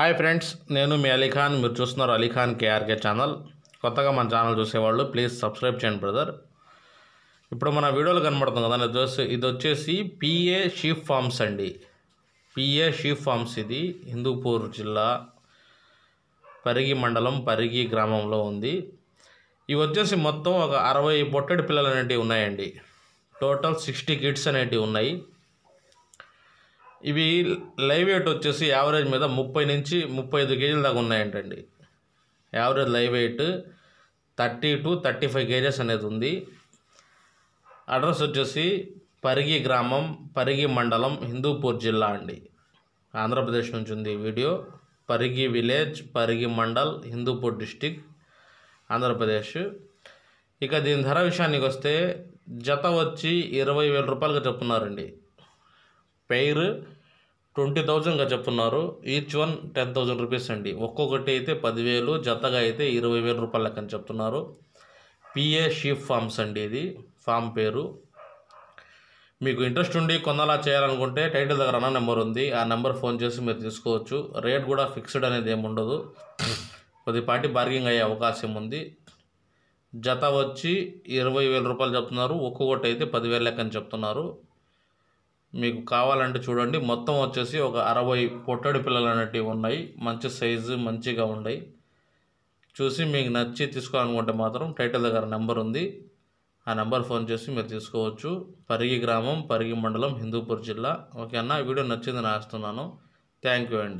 hi friends నేను మీ అలీఖాన్ మీరు చూస్తున్నారు అలీఖాన్ కేఆర్కే ఛానల్ కొత్తగా మన ఛానల్ చూసేవాళ్ళు ప్లీజ్ సబ్స్క్రైబ్ చేయండి బ్రదర్ ఇప్పుడు మన వీడియోలు కనబడుతుంది కదా ఇది వచ్చేసి పిఏ షీఫ్ ఫార్మ్స్ అండి పిఏ షీఫ్ ఫార్మ్స్ ఇది హిందూపూర్ జిల్లా పరిగి మండలం పరిగి గ్రామంలో ఉంది ఇవి వచ్చేసి మొత్తం ఒక అరవై పొట్టెడి పిల్లలు అనేటివి ఉన్నాయండి టోటల్ సిక్స్టీ కిడ్స్ అనేటివి ఉన్నాయి ఇవి లైవ్ వెయిట్ వచ్చేసి యావరేజ్ మీద ముప్పై నుంచి ముప్పై ఐదు కేజీల దాకా ఉన్నాయంటండి average live weight thirty two thirty five kgs అనేది ఉంది అడ్రస్ వచ్చేసి పరిగి గ్రామం పరిగి మండలం హిందూపూర్ జిల్లా అండి ఆంధ్రప్రదేశ్ నుంచి ఉంది video Parigi village Parigi mandal Hindupur district Andhra Pradesh ఇక దీని ధర విషయానికి వస్తే జత వచ్చి ఇరవై వేల రూపాయలుగా చెప్తున్నారండి పెయిర్ ట్వంటీ థౌజండ్గా చెప్తున్నారు each one ten thousand rupees అండి ఒక్కొక్కటి అయితే పదివేలు జతగా అయితే ఇరవై వేల లెక్క అని చెప్తున్నారు పిఏ షీఫ్ ఫార్మ్స్ అండి ఇది ఫామ్ పేరు మీకు ఇంట్రెస్ట్ ఉండి కొందలా చేయాలనుకుంటే టైటిల్ దగ్గర అన్న నెంబర్ ఉంది ఆ నెంబర్ ఫోన్ చేసి మీరు తీసుకోవచ్చు రేట్ కూడా ఫిక్స్డ్ అనేది ఏమి ఉండదు కొద్దిపాటి బార్గింగ్ అయ్యే అవకాశం ఉంది జత వచ్చి ఇరవై వేల రూపాయలు చెప్తున్నారు ఒక్కొక్కటి అయితే పదివేల అని చెప్తున్నారు మీకు కావాలంటే చూడండి మొత్తం వచ్చేసి ఒక అరవై పొట్టడి పిల్లలు అనేటివి ఉన్నాయి మంచి సైజు మంచిగా ఉన్నాయి చూసి మీకు నచ్చి తీసుకోవాలనుకుంటే మాత్రం టైటిల్ దగ్గర నెంబర్ ఉంది ఆ నెంబర్ ఫోన్ చేసి మీరు తీసుకోవచ్చు పరిగి గ్రామం పరిగి మండలం హిందూపూర్ జిల్లా ఓకే వీడియో నచ్చింది నాస్తున్నాను థ్యాంక్ యూ అండి